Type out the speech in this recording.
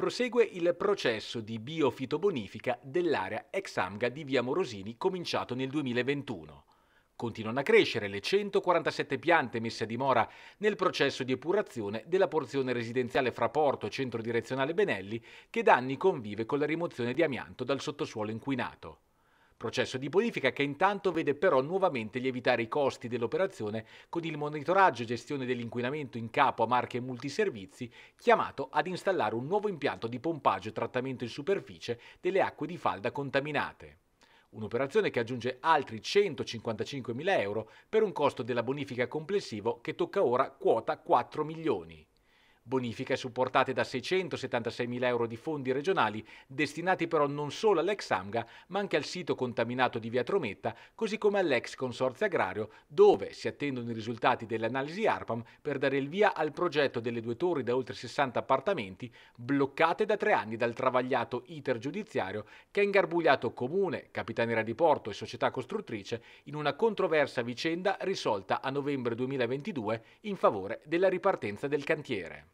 prosegue il processo di biofitobonifica dell'area ex AMGA di Via Morosini cominciato nel 2021. Continuano a crescere le 147 piante messe a dimora nel processo di epurazione della porzione residenziale fra Porto e Centro Direzionale Benelli che da anni convive con la rimozione di amianto dal sottosuolo inquinato. Processo di bonifica che intanto vede però nuovamente lievitare i costi dell'operazione con il monitoraggio e gestione dell'inquinamento in capo a marche multiservizi chiamato ad installare un nuovo impianto di pompaggio e trattamento in superficie delle acque di falda contaminate. Un'operazione che aggiunge altri 155.000 euro per un costo della bonifica complessivo che tocca ora quota 4 milioni. Bonifiche supportate da 676.000 euro di fondi regionali, destinati però non solo all'ex AMGA, ma anche al sito contaminato di Via Trometta, così come all'ex Consorzio Agrario, dove si attendono i risultati dell'analisi ARPAM per dare il via al progetto delle due torri da oltre 60 appartamenti, bloccate da tre anni dal travagliato iter giudiziario che ha ingarbugliato Comune, Capitaneria di Porto e società costruttrice in una controversa vicenda risolta a novembre 2022 in favore della ripartenza del cantiere.